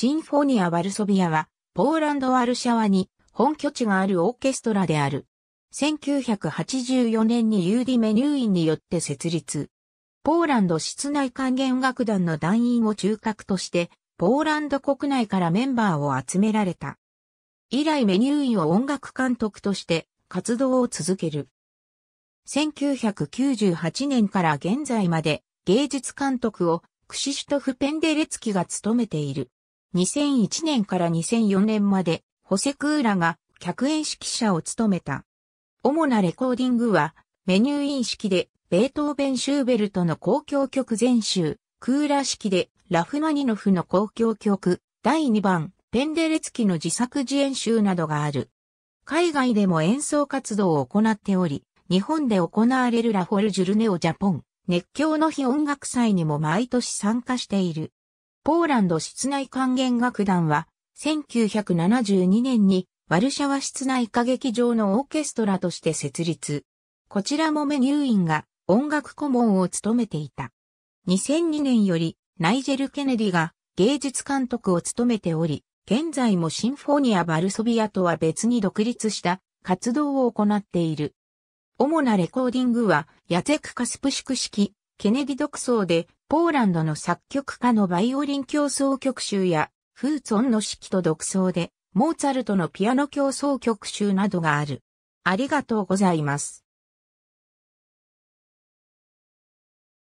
シンフォニア・ワルソビアは、ポーランド・ワルシャワに本拠地があるオーケストラである。1984年にユーディ・メニューインによって設立。ポーランド室内管弦楽団の団員を中核として、ポーランド国内からメンバーを集められた。以来メニューインを音楽監督として活動を続ける。1998年から現在まで芸術監督をクシシュトフ・ペンデレツキが務めている。2001年から2004年まで、ホセ・クーラが客演指揮者を務めた。主なレコーディングは、メニューイン式で、ベートーベン・シューベルトの公共曲全集、クーラ式で、ラフマニノフの公共曲、第2番、ペンデレツキの自作自演集などがある。海外でも演奏活動を行っており、日本で行われるラフォルジュルネオジャポン、熱狂の日音楽祭にも毎年参加している。ポーランド室内管弦楽団は、1972年にワルシャワ室内歌劇場のオーケストラとして設立。こちらもメニューインが音楽顧問を務めていた。2002年よりナイジェル・ケネディが芸術監督を務めており、現在もシンフォニア・バルソビアとは別に独立した活動を行っている。主なレコーディングは、ヤゼク・カスプシク式、ケネディ独奏で、ポーランドの作曲家のバイオリン競争曲集や、フーツォンの式と独奏で、モーツァルトのピアノ競争曲集などがある。ありがとうございます。